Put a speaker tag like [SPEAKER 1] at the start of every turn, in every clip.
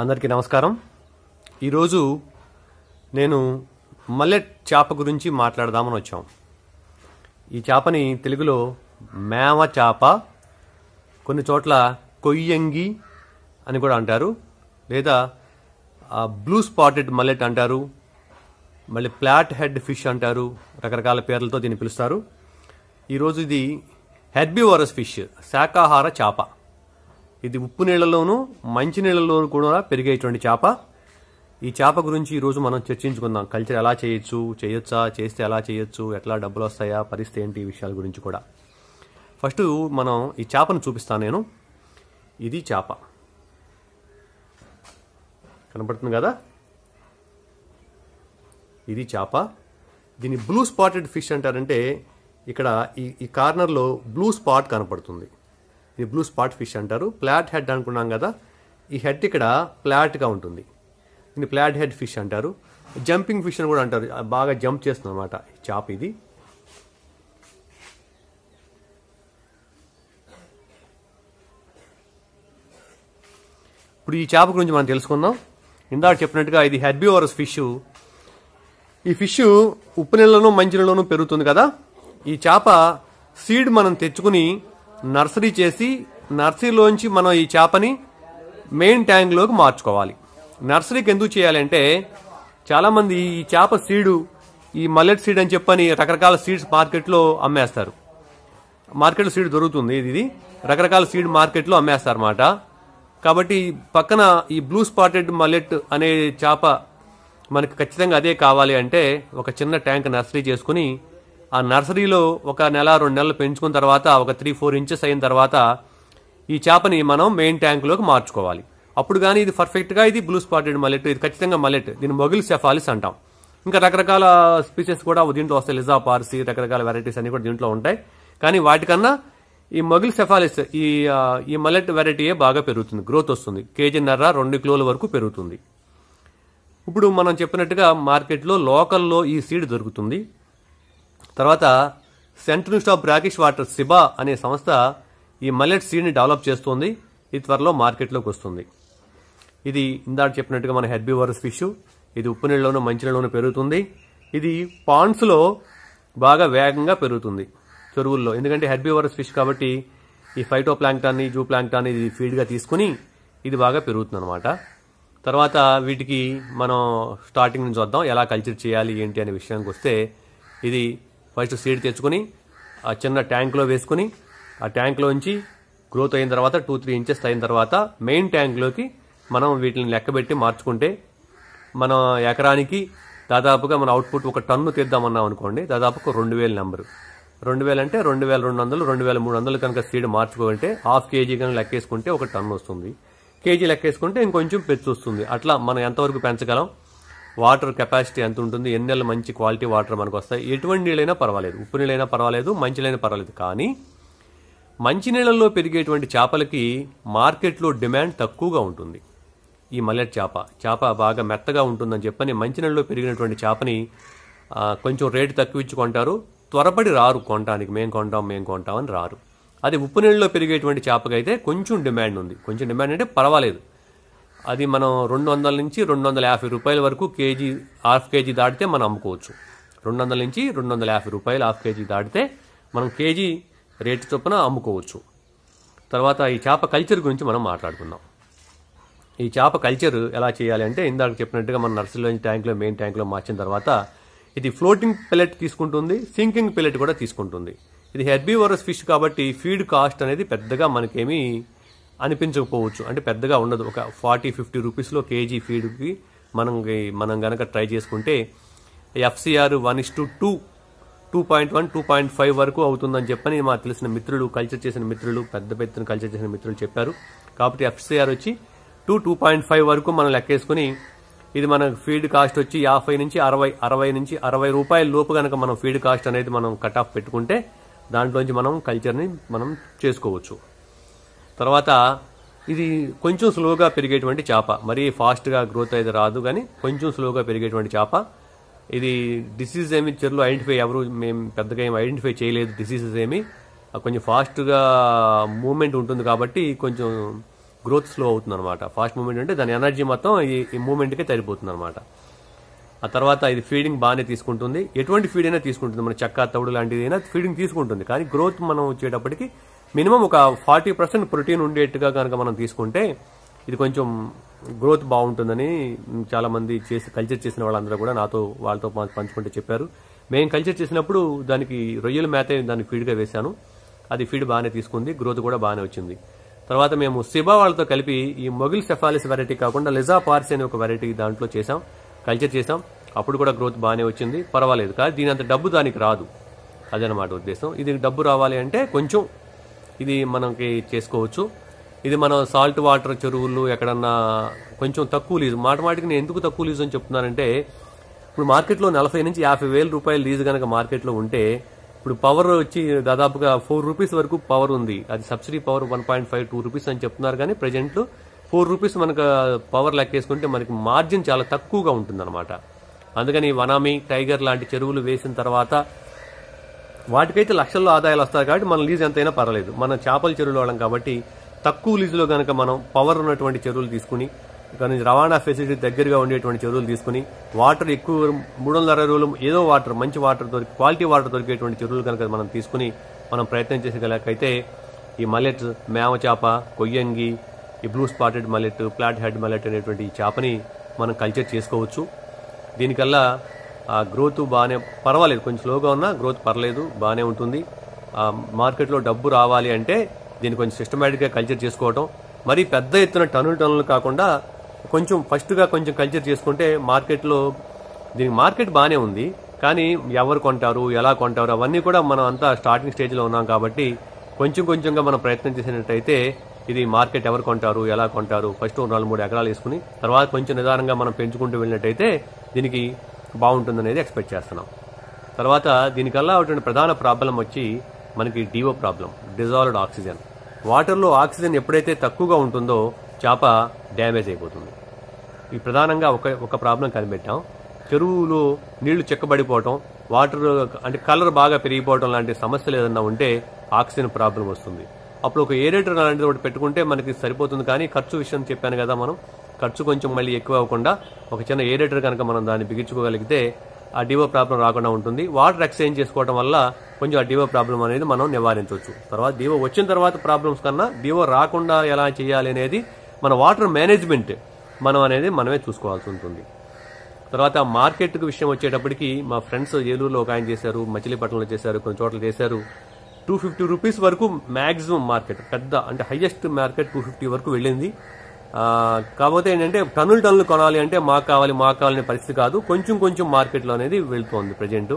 [SPEAKER 1] అందరికీ నమస్కారం ఈరోజు నేను మల్లెట్ చేప గురించి మాట్లాడదామని వచ్చాం ఈ చేపని తెలుగులో మేవ చేప కొన్ని చోట్ల కొయ్యంగి అని కూడా అంటారు లేదా బ్లూ స్పాటెడ్ మల్లెట్ అంటారు మళ్ళీ ప్లాట్ హెడ్ ఫిష్ అంటారు రకరకాల పేర్లతో దీన్ని పిలుస్తారు ఈరోజు ఇది హెర్బివోరస్ ఫిష్ శాకాహార చేప ఇది ఉప్పు నీళ్లలోనూ మంచి నీళ్ళలోనూ కూడా పెరిగేటువంటి చేప ఈ చేప గురించి ఈరోజు మనం చర్చించుకుందాం కల్చర్ ఎలా చేయొచ్చు చేయొచ్చా చేస్తే ఎలా చేయొచ్చు ఎట్లా డబ్బులు వస్తాయా పరిస్థితి ఏంటి ఈ విషయాల గురించి కూడా ఫస్ట్ మనం ఈ చేపను చూపిస్తాను నేను ఇది చేప కనపడుతుంది కదా ఇది చేప దీన్ని బ్లూ స్పాటెడ్ ఫిష్ అంటారంటే ఇక్కడ ఈ ఈ కార్నర్లో బ్లూ స్పాట్ కనపడుతుంది ఇది బ్లూ స్పాట్ ఫిష్ అంటారు ప్లాట్ హెడ్ అనుకున్నాం కదా ఈ హెడ్ ఇక్కడ ప్లాట్గా ఉంటుంది దీన్ని ప్లాట్ హెడ్ ఫిష్ అంటారు జంపింగ్ ఫిష్ అని కూడా అంటారు బాగా జంప్ చేస్తుంది అనమాట చాప్ ఇది ఇప్పుడు ఈ చేప గురించి మనం తెలుసుకుందాం ఇందాక చెప్పినట్టుగా ఇది హెడ్బివరస్ ఫిష్ ఈ ఫిష్ ఉప్పు నీళ్ళలోనూ మంచి నీళ్ళలోనూ పెరుగుతుంది కదా ఈ చేప సీడ్ మనం తెచ్చుకుని నర్సరీ చేసి నర్సరీలోంచి మనం ఈ చేపని మెయిన్ ట్యాంక్లోకి మార్చుకోవాలి నర్సరీకి ఎందుకు చేయాలంటే చాలామంది ఈ చేప సీడు ఈ మల్లెట్ సీడ్ అని చెప్పని రకరకాల సీడ్స్ మార్కెట్లో అమ్మేస్తారు మార్కెట్లో సీడ్ దొరుకుతుంది ఇది రకరకాల సీడ్ మార్కెట్లో అమ్మేస్తారు అన్నమాట కాబట్టి పక్కన ఈ బ్లూ స్పాటెడ్ మల్లెట్ అనే చేప మనకు ఖచ్చితంగా అదే కావాలి అంటే ఒక చిన్న ట్యాంక్ నర్సరీ చేసుకుని ఆ నర్సరీలో ఒక నెల రెండు నెలలు పెంచుకున్న తర్వాత ఒక త్రీ ఫోర్ ఇంచెస్ అయిన తర్వాత ఈ చేపని మనం మెయిన్ ట్యాంకులోకి మార్చుకోవాలి అప్పుడు కానీ ఇది పర్ఫెక్ట్గా ఇది బ్లూ స్పాటెడ్ మలెట్ ఇది ఖచ్చితంగా మలెట్ దీని మొగిల్ సెఫాలిస్ అంటాం ఇంకా రకరకాల స్పీసెస్ కూడా దీంట్లో వస్తాయి లిజా పార్సీ రకరకాల వెరైటీస్ అన్ని కూడా దీంట్లో ఉంటాయి కానీ వాటికన్నా ఈ మొగిల్ సెఫాలిస్ ఈ ఈ మలెట్ వెరైటీయే బాగా పెరుగుతుంది గ్రోత్ వస్తుంది కేజీన్నర రెండు కిలోల వరకు పెరుగుతుంది ఇప్పుడు మనం చెప్పినట్టుగా మార్కెట్లో లోకల్లో ఈ సీడ్ దొరుకుతుంది తర్వాత central institute of brackish water CIBA అనే సంస్థ ఈ మల్లెట్ సీడ్ని డెవలప్ చేస్తుంది ఇది త్వరలో మార్కెట్లోకి వస్తుంది ఇది ఇందాక చెప్పినట్టుగా మన హెర్బివరస్ ఫిష్ ఇది ఉప్పు నీళ్ళలోనూ మంచినీళ్ళలోనూ పెరుగుతుంది ఇది పాండ్స్లో బాగా వేగంగా పెరుగుతుంది చెరువుల్లో ఎందుకంటే హెర్బివరస్ ఫిష్ కాబట్టి ఈ ఫైటో ప్లాంక్టాన్ని జూ ప్లాంక్టాన్ని ఇది ఫీడ్గా తీసుకుని ఇది బాగా పెరుగుతుంది అనమాట తర్వాత వీటికి మనం స్టార్టింగ్ నుంచి వద్దాం ఎలా కల్చర్ చేయాలి ఏంటి అనే విషయానికి వస్తే ఇది ఫస్ట్ సీడ్ తెచ్చుకొని ఆ చిన్న ట్యాంక్లో వేసుకుని ఆ ట్యాంక్లో ఉంచి గ్రోత్ అయిన తర్వాత టూ త్రీ ఇంచెస్ అయిన తర్వాత మెయిన్ ట్యాంక్లోకి మనం వీటిని లెక్కబెట్టి మార్చుకుంటే మనం ఎకరానికి దాదాపుగా మన అవుట్పుట్ ఒక టన్ను తీద్దామన్నాం అనుకోండి దాదాపుకు రెండు వేల నెంబరు రెండు వేలు అంటే రెండు వేల రెండు వందలు రెండు వేల మూడు వందలు కనుక సీడ్ మార్చుకుంటే హాఫ్ కేజీ కనుక లెక్కేసుకుంటే ఒక టన్ను వస్తుంది కేజీ లెక్కేసుకుంటే ఇంకొంచెం పెచ్చు వస్తుంది అట్లా మనం ఎంతవరకు పెంచగలం వాటర్ కెపాసిటీ ఎంత ఉంటుంది ఎన్ని నెలలు మంచి క్వాలిటీ వాటర్ మనకు వస్తాయి ఎటువంటి నీళ్ళైనా పర్వాలేదు ఉప్పు నీళ్ళైనా పర్వాలేదు మంచి నీళ్ళైనా పర్వాలేదు కానీ మంచి నీళ్ళల్లో పెరిగేటువంటి చేపలకి మార్కెట్లో డిమాండ్ తక్కువగా ఉంటుంది ఈ మల్లెట్ చేప చేప బాగా మెత్తగా ఉంటుందని చెప్పని మంచి నీళ్ళలో పెరిగినటువంటి చేపని కొంచెం రేటు తక్కువ ఇచ్చి కొంటారు త్వరపడి రారు కొనడానికి మేము కొంటాం మేము కొంటామని రారు అది ఉప్పు నీళ్ళలో పెరిగేటువంటి చేపకైతే కొంచెం డిమాండ్ ఉంది కొంచెం డిమాండ్ అంటే పర్వాలేదు అది మనం రెండు వందల నుంచి రెండు వందల యాభై రూపాయల వరకు కేజీ హాఫ్ కేజీ దాటితే మనం అమ్ముకోవచ్చు రెండు వందల నుంచి రెండు వందల యాభై రూపాయలు హాఫ్ కేజీ దాటితే మనం కేజీ రేటు చొప్పున అమ్ముకోవచ్చు తర్వాత ఈ చేప కల్చర్ గురించి మనం మాట్లాడుకుందాం ఈ చేప కల్చర్ ఎలా చేయాలి అంటే ఇందాక చెప్పినట్టుగా మన నర్సరీలోని ట్యాంక్లో మెయిన్ ట్యాంక్లో మార్చిన తర్వాత ఇది ఫ్లోటింగ్ పెల్లెట్ తీసుకుంటుంది సింకింగ్ పెలెట్ కూడా తీసుకుంటుంది ఇది హెర్బీవరస్ ఫిష్ కాబట్టి ఫీడ్ కాస్ట్ అనేది పెద్దగా మనకేమీ అనిపించకపోవచ్చు అంటే పెద్దగా ఉండదు ఒక ఫార్టీ ఫిఫ్టీ రూపీస్లో కేజీ ఫీడ్కి మనం మనం కనుక ట్రై చేసుకుంటే FCR one is to two two point one two point five వరకు అవుతుందని చెప్పని మాకు తెలిసిన మిత్రులు కల్చర్ చేసిన మిత్రులు పెద్ద పెద్ద కల్చర్ చేసిన మిత్రులు చెప్పారు కాబట్టి ఎఫ్సిఆర్ వచ్చి టూ టూ పాయింట్ ఫైవ్ వరకు మనం లెక్కేసుకుని ఇది మన ఫీడ్ కాస్ట్ వచ్చి యాభై నుంచి అరవై అరవై నుంచి అరవై రూపాయల లోపు కనుక మనం ఫీడ్ కాస్ట్ అనేది మనం కట్ ఆఫ్ పెట్టుకుంటే దాంట్లోంచి మనం కల్చర్ని మనం చేసుకోవచ్చు తర్వాత ఇది కొంచెం స్లోగా పెరిగేటువంటి చేప మరీ ఫాస్ట్గా గ్రోత్ అయితే రాదు కానీ కొంచెం స్లోగా పెరిగేటువంటి చేప ఇది డిసీజ్ ఏమి చెరువులో ఐడెంటిఫై ఎవరు మేము పెద్దగా ఏమి ఐడెంటిఫై చేయలేదు డిసీజెస్ ఏమి కొంచెం ఫాస్ట్గా మూమెంట్ ఉంటుంది కాబట్టి కొంచెం గ్రోత్ స్లో అవుతుంది అనమాట ఫాస్ట్ మూమెంట్ అంటే దాని ఎనర్జీ మొత్తం ఈ మూమెంట్కే తరిపోతుంది అనమాట ఆ తర్వాత ఇది ఫీడింగ్ బాగానే తీసుకుంటుంది ఎటువంటి ఫీడ్ అయినా తీసుకుంటుంది మన చెక్క తవుడు లాంటిది అయినా ఫీడింగ్ తీసుకుంటుంది కానీ గ్రోత్ మనం వచ్చేటప్పటికి మినిమం ఒక ఫార్టీ పర్సెంట్ ప్రోటీన్ ఉండేట్టుగా కనుక మనం తీసుకుంటే ఇది కొంచెం గ్రోత్ బాగుంటుందని చాలామంది చేసి కల్చర్ చేసిన వాళ్ళందరూ కూడా నాతో వాళ్ళతో పంచుకుంటే చెప్పారు మేము కల్చర్ చేసినప్పుడు దానికి రొయ్యల మేత దానికి ఫీడ్గా వేశాను అది ఫీడ్ బాగానే తీసుకుంది గ్రోత్ కూడా బాగానే వచ్చింది తర్వాత మేము సిబా వాళ్ళతో కలిపి ఈ మొగిల్ సెఫాలిస్ వెరైటీ కాకుండా లిజా పార్స్ అనే ఒక వెరైటీ దాంట్లో చేసాం కల్చర్ చేసాం అప్పుడు కూడా గ్రోత్ బాగానే వచ్చింది పర్వాలేదు కానీ దీని అంత డబ్బు దానికి రాదు అదనమాట ఉద్దేశం ఇది డబ్బు రావాలి అంటే కొంచెం ఇది మనకి చేసుకోవచ్చు ఇది మనం సాల్ట్ వాటర్ చెరువులు ఎక్కడన్నా కొంచెం తక్కువ లీజు మాటమాటికి నేను ఎందుకు తక్కువ లీజు అని చెప్తున్నానంటే ఇప్పుడు మార్కెట్లో నలభై నుంచి యాభై వేల రూపాయలు లీజు కనుక మార్కెట్లో ఉంటే ఇప్పుడు పవర్ వచ్చి దాదాపుగా ఫోర్ రూపీస్ వరకు పవర్ ఉంది అది subsidy power one point five two rupees అని చెప్తున్నారు కానీ ప్రజెంట్ ఫోర్ రూపీస్ మనకు పవర్ లెక్కేసుకుంటే మనకి మార్జిన్ చాలా తక్కువగా అనమాట అందుకని వనామి టైగర్ లాంటి చెరువులు వేసిన తర్వాత వాటికైతే లక్షల్లో ఆదాయాలు వస్తాయి కాబట్టి మనం లీజ్ ఎంతైనా పర్వాలేదు మనం చేపల చెరువులు వాళ్ళం కాబట్టి తక్కువ లీజులో కనుక మనం పవర్ ఉన్నటువంటి చెరువులు తీసుకుని కానీ రవాణా ఫెసిలిటీ దగ్గరగా ఉండేటువంటి చెరువులు తీసుకుని వాటర్ ఎక్కువ మూడు వందల అరవై రోజులు ఏదో వాటర్ మంచి వాటర్ దొరికి క్వాలిటీ వాటర్ దొరికేటువంటి చెరువులు కనుక మనం తీసుకుని మనం ప్రయత్నం చేసేగలకైతే ఈ మలెట్ మేమ చేప కొయ్యంగి ఈ blue spotted mullet flat head mullet అనేటువంటి ఈ చేపని మనం కల్చర్ చేసుకోవచ్చు దీనికల్లా ఆ గ్రోత్ బాగానే పర్వాలేదు కొంచెం స్లోగా ఉన్నా గ్రోత్ పర్లేదు బాగానే ఉంటుంది మార్కెట్లో డబ్బు రావాలి అంటే దీన్ని కొంచెం సిస్టమేటిక్గా కల్చర్ చేసుకోవటం మరీ పెద్ద ఎత్తున టన్నులు టన్నులు కాకుండా కొంచెం ఫస్ట్గా కొంచెం కల్చర్ చేసుకుంటే మార్కెట్లో దీనికి మార్కెట్ బాగానే ఉంది కానీ ఎవరు కొంటారు ఎలా కొంటారు అవన్నీ కూడా మనం అంతా స్టార్టింగ్ స్టేజ్లో ఉన్నాం కాబట్టి కొంచెం కొంచెంగా మనం ప్రయత్నం చేసినట్టయితే ఇది మార్కెట్ ఎవరు కొంటారు ఎలా కొంటారు ఫస్ట్ నాలుగు మూడు ఎకరాలు వేసుకుని తర్వాత కొంచెం నిదానంగా మనం పెంచుకుంటూ వెళ్ళినట్టయితే దీనికి బాగుంటుందనేది ఎక్స్పెక్ట్ చేస్తున్నాం తర్వాత దీనికల్లా అవుతున్న ప్రధాన ప్రాబ్లం వచ్చి మనకి డివో ప్రాబ్లం డిజాల్వ్డ్ ఆక్సిజన్ వాటర్లో ఆక్సిజన్ ఎప్పుడైతే తక్కువగా ఉంటుందో చేప డ్యామేజ్ అయిపోతుంది ఈ ప్రధానంగా ఒక ఒక ప్రాబ్లం కనిపెట్టాం చెరువులో నీళ్లు చెక్కబడిపోవటం వాటర్ అంటే కలర్ బాగా పెరిగిపోవటం లాంటి సమస్యలు ఏదన్నా ఉంటే ఆక్సిజన్ ప్రాబ్లం వస్తుంది అప్పుడు ఒక ఏరేటర్ లాంటిది ఒకటి పెట్టుకుంటే మనకి సరిపోతుంది కానీ ఖర్చు విషయం చెప్పాను కదా మనం ఖర్చు కొంచెం మళ్ళీ ఎక్కువ అవ్వకుండా ఒక చిన్న ఏరేటర్ కనుక మనం దాన్ని బిగించుకోగలిగితే ఆ డివో ప్రాబ్లం రాకుండా ఉంటుంది వాటర్ ఎక్స్చేంజ్ చేసుకోవడం వల్ల కొంచెం ఆ డివో ప్రాబ్లం అనేది మనం నివారించవచ్చు తర్వాత డివో వచ్చిన తర్వాత ప్రాబ్లమ్స్ కన్నా డివో రాకుండా ఎలా చేయాలి అనేది మన వాటర్ మేనేజ్మెంట్ మనం అనేది మనమే చూసుకోవాల్సి ఉంటుంది తర్వాత మార్కెట్కి విషయం వచ్చేటప్పటికి మా ఫ్రెండ్స్ ఏలూరులో ఒక ఆయన చేశారు మచిలీపట్నంలో చేశారు కొన్ని చోట్ల చేశారు టూ ఫిఫ్టీ రూపీస్ వరకు మ్యాక్సిమం మార్కెట్ పెద్ద అంటే హైయెస్ట్ మార్కెట్ టూ ఫిఫ్టీ వరకు వెళ్ళింది కాకపోతే ఏంటంటే టన్నులు టన్నులు కొనాలి అంటే మాకు కావాలి మాకు కావాలనే పరిస్థితి కాదు కొంచెం కొంచెం మార్కెట్లో అనేది వెళుతోంది ప్రజెంటు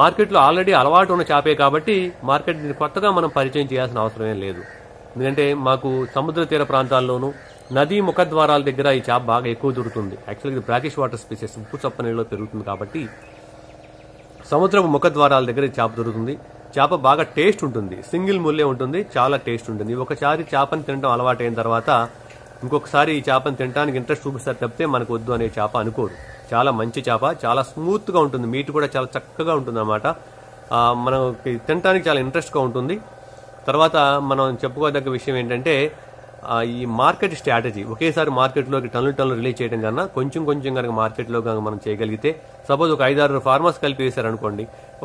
[SPEAKER 1] మార్కెట్లో ఆల్రెడీ అలవాటు ఉన్న చేపే కాబట్టి మార్కెట్ కొత్తగా మనం పరిచయం చేయాల్సిన అవసరమే లేదు ఎందుకంటే మాకు సముద్ర తీర ప్రాంతాల్లోనూ నదీ ముఖద్వారాల దగ్గర ఈ చేప బాగా ఎక్కువ దొరుకుతుంది యాక్చువల్గా ఇది బ్రాకిష్ వాటర్ స్పీసెస్ ఉప్పు చప్ప నీళ్ళలో పెరుగుతుంది కాబట్టి సముద్రపు ముఖద్వారాల దగ్గర ఈ చేప దొరుకుతుంది చేప బాగా టేస్ట్ ఉంటుంది సింగిల్ ముల్లే ఉంటుంది చాలా టేస్ట్ ఉంటుంది ఒకసారి చేపని తినడం అలవాటైన తర్వాత ఇంకొకసారి ఈ చేపను తినడానికి ఇంట్రెస్ట్ చూపిస్తారు తప్పితే మనకు వద్దు అనే చేప అనుకోరు చాలా మంచి చేప చాలా స్మూత్గా ఉంటుంది మీట్ కూడా చాలా చక్కగా ఉంటుంది అన్నమాట మనకి తినడానికి చాలా ఇంట్రెస్ట్గా ఉంటుంది తర్వాత మనం చెప్పుకోదగ్గ విషయం ఏంటంటే ఈ మార్కెట్ స్ట్రాటజీ ఒకేసారి మార్కెట్లోకి టన్నులు టన్నులు రిలీజ్ చేయడం కన్నా కొంచెం కొంచెం కనుక మార్కెట్లో కనుక మనం చేయగలిగితే సపోజ్ ఒక ఐదారు ఫార్మర్స్ కలిపి వేశారనుకోండి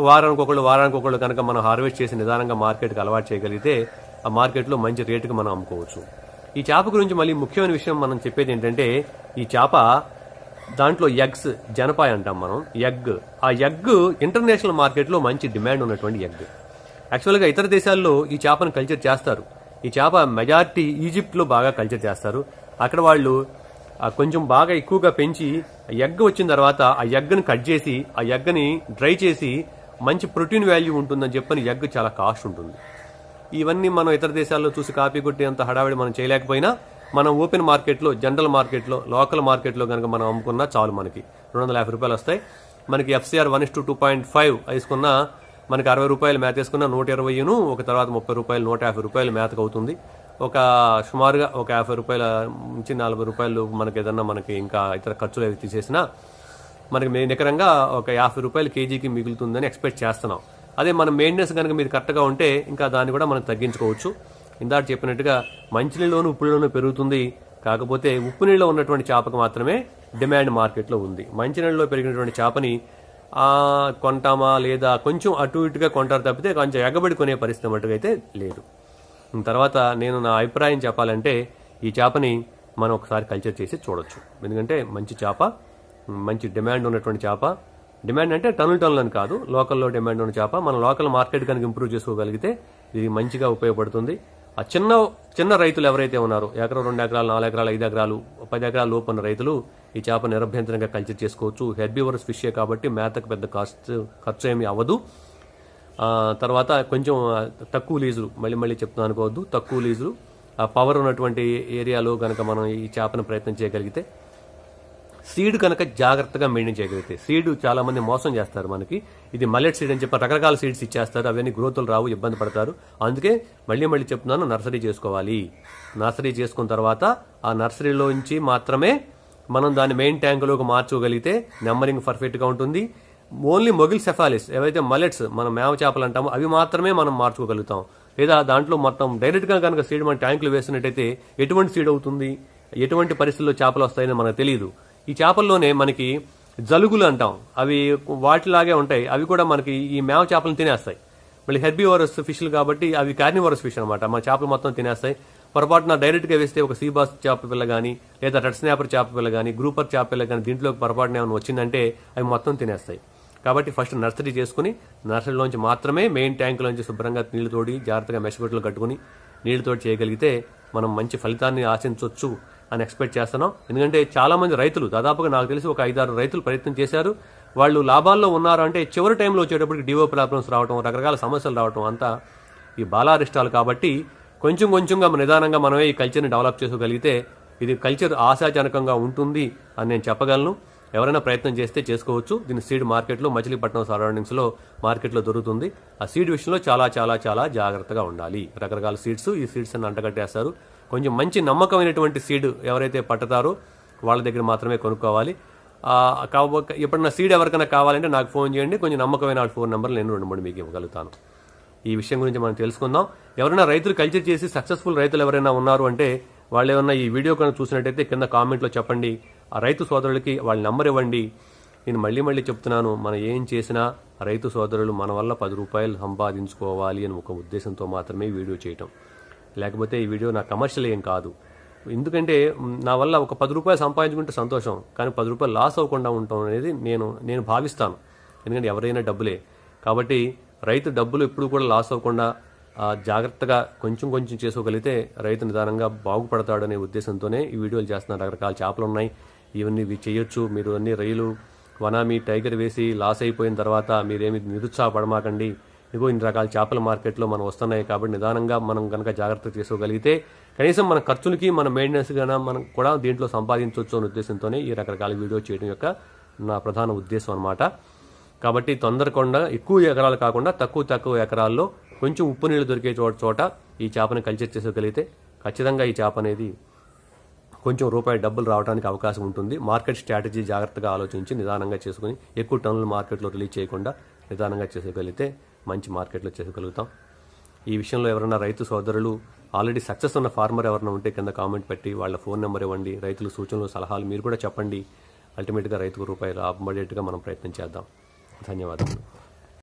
[SPEAKER 1] వారానికి ఒకళ్ళు వారానికి ఒకళ్ళు కనుక మనం హార్వెస్ట్ చేసి నిదానంగా మార్కెట్కి అలవాటు చేయగలిగితే ఆ మార్కెట్లో మంచి రేటుకి మనం అమ్ముకోవచ్చు ఈ చేప గురించి మళ్ళీ ముఖ్యమైన విషయం మనం చెప్పేది ఏంటంటే ఈ చేప దాంట్లో ఎగ్స్ జనపాయ్ అంటాం మనం ఎగ్ ఆ ఎగ్ ఇంటర్నేషనల్ మార్కెట్లో మంచి డిమాండ్ ఉన్నటువంటి ఎగ్ యాక్చువల్గా ఇతర దేశాల్లో ఈ చేపను కల్చర్ చేస్తారు ఈ చేప మెజార్టీ ఈజిప్ట్లో బాగా కల్చర్ చేస్తారు అక్కడ వాళ్ళు కొంచెం బాగా ఎక్కువగా పెంచి ఎగ్ వచ్చిన తర్వాత ఆ ఎగ్ని కట్ చేసి ఆ ఎగ్ని డ్రై చేసి మంచి ప్రోటీన్ వాల్యూ ఉంటుందని చెప్పని ఎగ్ చాలా కాస్ట్ ఉంటుంది ఇవన్నీ మనం ఇతర దేశాల్లో చూసి కాపీ కొట్టి అంత హడావిడి మనం చేయలేకపోయినా మనం ఓపెన్ మార్కెట్లో జనరల్ మార్కెట్లో లోకల్ మార్కెట్లో కనుక మనం అమ్ముకున్నా చాలు మనకి రెండు వందల యాభై రూపాయలు వస్తాయి మనకి FCR one is two point five వేసుకున్న మనకి అరవై రూపాయలు మేత వేసుకున్న నూట ఇరవైను ఒక తర్వాత ముప్పై రూపాయలు నూట యాభై రూపాయలు మేతకు అవుతుంది ఒక సుమారుగా ఒక యాభై రూపాయల నుంచి నలభై రూపాయలు మనకి ఏదన్నా మనకి ఇంకా ఇతర ఖర్చులు అవి తీసేసినా మనకి నికరంగా ఒక యాభై రూపాయలు కేజీకి మిగులుతుందని ఎక్స్పెక్ట్ చేస్తున్నాం అదే మనం మెయింటెనెన్స్ కనుక మీరు కరెక్ట్గా ఉంటే ఇంకా దాన్ని కూడా మనం తగ్గించుకోవచ్చు ఇందాక చెప్పినట్టుగా మంచినీళ్ళలోనూ ఉప్పులోనూ పెరుగుతుంది కాకపోతే ఉప్పు నీళ్ళలో ఉన్నటువంటి చేపకు మాత్రమే డిమాండ్ మార్కెట్లో ఉంది మంచినీళ్ళలో పెరిగినటువంటి చేపని కొంటామా లేదా కొంచెం అటు ఇటుగా కొంటారు తప్పితే కొంచెం ఎగబడి కొనే పరిస్థితి మట్టుకైతే లేదు తర్వాత నేను నా అభిప్రాయం చెప్పాలంటే ఈ చేపని మనం ఒకసారి కల్చర్ చేసి చూడొచ్చు ఎందుకంటే మంచి చేప మంచి డిమాండ్ ఉన్నటువంటి చేప డిమాండ్ అంటే టన్నుల టన్నులు అని కాదు లోకల్లో డిమాండ్ ఉన్న చేప మన లోకల్ మార్కెట్ కనుక ఇంప్రూవ్ చేసుకోగలిగితే ఇది మంచిగా ఉపయోగపడుతుంది ఆ చిన్న చిన్న రైతులు ఎవరైతే ఉన్నారో ఎకరం రెండు ఎకరాలు నాలుగు ఎకరాలు ఐదు ఎకరాలు పది ఎకరాలు లోపు ఉన్న రైతులు ఈ చేప నిరభ్యంతరంగా కల్చర్ చేసుకోవచ్చు హెర్బీవర్స్ ఫిషే కాబట్టి మేతకు పెద్ద కాస్ట్ ఖర్చు ఏమీ అవ్వదు తర్వాత కొంచెం తక్కువ లీజులు మళ్ళీ మళ్ళీ చెప్తున్నాను అనుకోవద్దు తక్కువ లీజులు ఆ పవర్ ఉన్నటువంటి ఏరియాలో కనుక మనం ఈ చేపను ప్రయత్నం చేయగలిగితే సీడ్ కనుక జాగ్రత్తగా మెయింటైన్ చేయగలిగితే సీడ్ చాలా మంది మోసం చేస్తారు మనకి ఇది మల్లెట్ సీడ్ అని చెప్పి రకరకాల సీడ్స్ ఇచ్చేస్తారు అవన్నీ గ్రోతులు రావు ఇబ్బంది పడతారు అందుకే మళ్ళీ మళ్ళీ చెప్తున్నాను నర్సరీ చేసుకోవాలి నర్సరీ చేసుకున్న తర్వాత ఆ నర్సరీలో నుంచి మాత్రమే మనం దాని మెయిన్ ట్యాంకులోకి మార్చుకోగలిగితే నెంబరింగ్ పర్ఫెక్ట్గా ఉంటుంది ఓన్లీ మొగిల్ సెఫాలిస్ ఏవైతే మలెట్స్ మనం మేవ చేపలు అంటామో అవి మాత్రమే మనం మార్చుకోగలుగుతాం లేదా దాంట్లో మొత్తం డైరెక్ట్గా కనుక సీడ్ మన ట్యాంకులు వేసినట్టయితే ఎటువంటి సీడ్ అవుతుంది ఎటువంటి పరిస్థితుల్లో చేపలు వస్తాయని మనకు తెలియదు ఈ చేపల్లోనే మనకి జలుగులు అంటాం అవి వాటిలాగే ఉంటాయి అవి కూడా మనకి ఈ మేవ చేపలను తినేస్తాయి మళ్ళీ వరస్ ఫిష్లు కాబట్టి అవి కార్నివరస్ ఫిష్ అనమాట మా చేపలు మొత్తం తినేస్తాయి పొరపాటున డైరెక్ట్గా వేస్తే ఒక సీబాస్ చేప పిల్ల కానీ లేదా రెడ్ స్నాపర్ చేప పిల్ల కానీ గ్రూపర్ చేప పిల్ల కానీ దీంట్లో పొరపాటున ఏమైనా వచ్చిందంటే అవి మొత్తం తినేస్తాయి కాబట్టి ఫస్ట్ నర్సరీ చేసుకుని నర్సరీలోంచి మాత్రమే మెయిన్ ట్యాంకులోంచి శుభ్రంగా నీళ్లు తోడి జాగ్రత్తగా మెషగొట్టలు కట్టుకుని నీళ్లు తోడి చేయగలిగితే మనం మంచి ఫలితాన్ని ఆశించవచ్చు అని ఎక్స్పెక్ట్ చేస్తున్నాం ఎందుకంటే చాలా మంది రైతులు దాదాపుగా నాకు తెలిసి ఒక ఐదారు రైతులు ప్రయత్నం చేశారు వాళ్ళు లాభాల్లో ఉన్నారు అంటే చివరి టైంలో వచ్చేటప్పటికి డివో ప్రాబ్లమ్స్ రావడం రకరకాల సమస్యలు రావడం అంతా ఈ బాలారిష్టాలు కాబట్టి కొంచెం కొంచెంగా నిదానంగా మనమే ఈ కల్చర్ని డెవలప్ చేసుకోగలిగితే ఇది కల్చర్ ఆశాజనకంగా ఉంటుంది అని నేను చెప్పగలను ఎవరైనా ప్రయత్నం చేస్తే చేసుకోవచ్చు దీని సీడ్ మార్కెట్లో మచిలీపట్నం సరౌండింగ్స్లో మార్కెట్లో దొరుకుతుంది ఆ సీడ్ విషయంలో చాలా చాలా చాలా జాగ్రత్తగా ఉండాలి రకరకాల సీడ్స్ ఈ సీడ్స్ అని అంటగట్టేస్తారు కొంచెం మంచి నమ్మకమైనటువంటి సీడ్ ఎవరైతే పట్టుతారో వాళ్ళ దగ్గర మాత్రమే కొనుక్కోవాలి ఎప్పుడన్నా సీడ్ ఎవరికైనా కావాలంటే నాకు ఫోన్ చేయండి కొంచెం నమ్మకమైన ఫోన్ నెంబర్ నేను రెండు మూడు మీకు ఇవ్వగలుగుతాను ఈ విషయం గురించి మనం తెలుసుకుందాం ఎవరైనా రైతులు కల్చర్ చేసి సక్సెస్ఫుల్ రైతులు ఎవరైనా ఉన్నారు అంటే వాళ్ళు ఏమన్నా ఈ వీడియో కనుక చూసినట్టయితే కింద కామెంట్లో చెప్పండి ఆ రైతు సోదరులకి వాళ్ళ నెంబర్ ఇవ్వండి నేను మళ్ళీ మళ్ళీ చెప్తున్నాను మనం ఏం చేసినా రైతు సోదరులు మన వల్ల పది రూపాయలు సంపాదించుకోవాలి అని ఒక ఉద్దేశంతో మాత్రమే వీడియో చేయటం లేకపోతే ఈ వీడియో నా కమర్షియల్ ఏం కాదు ఎందుకంటే నా వల్ల ఒక పది రూపాయలు సంపాదించుకుంటే సంతోషం కానీ పది రూపాయలు లాస్ అవ్వకుండా ఉంటాం అనేది నేను నేను భావిస్తాను ఎందుకంటే ఎవరైనా డబ్బులే కాబట్టి రైతు డబ్బులు ఎప్పుడు కూడా లాస్ అవ్వకుండా జాగ్రత్తగా కొంచెం కొంచెం చేసుకోగలిగితే రైతు నిదానంగా బాగుపడతాడనే ఉద్దేశంతోనే ఈ వీడియోలు చేస్తున్నాను రకరకాల చేపలు ఉన్నాయి ఇవన్నీ ఇవి చేయొచ్చు మీరు అన్ని రైలు వనామి టైగర్ వేసి లాస్ అయిపోయిన తర్వాత మీరేమి నిరుత్సాహపడమాకండి ఇగో ఇన్ని రకాల చేపల మార్కెట్లో మనం వస్తున్నాయి కాబట్టి నిదానంగా మనం కనుక జాగ్రత్త చేసుకోగలిగితే కనీసం మన ఖర్చులకి మన మెయింటెనెన్స్ కన్నా మనం కూడా దీంట్లో సంపాదించవచ్చు అనే ఉద్దేశంతోనే ఈ రకరకాల వీడియో చేయడం యొక్క నా ప్రధాన ఉద్దేశం అనమాట కాబట్టి తొందరకుండా ఎక్కువ ఎకరాలు కాకుండా తక్కువ తక్కువ ఎకరాల్లో కొంచెం ఉప్పు నీళ్ళు దొరికే చోట చోట ఈ చేపను కల్చర్ చేసుకోగలిగితే ఖచ్చితంగా ఈ చేప అనేది కొంచెం రూపాయి డబ్బులు రావడానికి అవకాశం ఉంటుంది మార్కెట్ స్ట్రాటజీ జాగ్రత్తగా ఆలోచించి నిదానంగా చేసుకుని ఎక్కువ టన్నులు మార్కెట్లో రిలీజ్ చేయకుండా నిదానంగా చేసుకోగలిగితే మంచి మార్కెట్లో చేసుకోగలుగుతాం ఈ విషయంలో ఎవరైనా రైతు సోదరులు ఆల్రెడీ సక్సెస్ ఉన్న ఫార్మర్ ఎవరైనా ఉంటే కింద కామెంట్ పెట్టి వాళ్ళ ఫోన్ నెంబర్ ఇవ్వండి రైతుల సూచనలు సలహాలు మీరు కూడా చెప్పండి అల్టిమేట్గా రైతుకు రూపాయలు ఆపబడేట్టుగా మనం ప్రయత్నం చేద్దాం ధన్యవాదాలు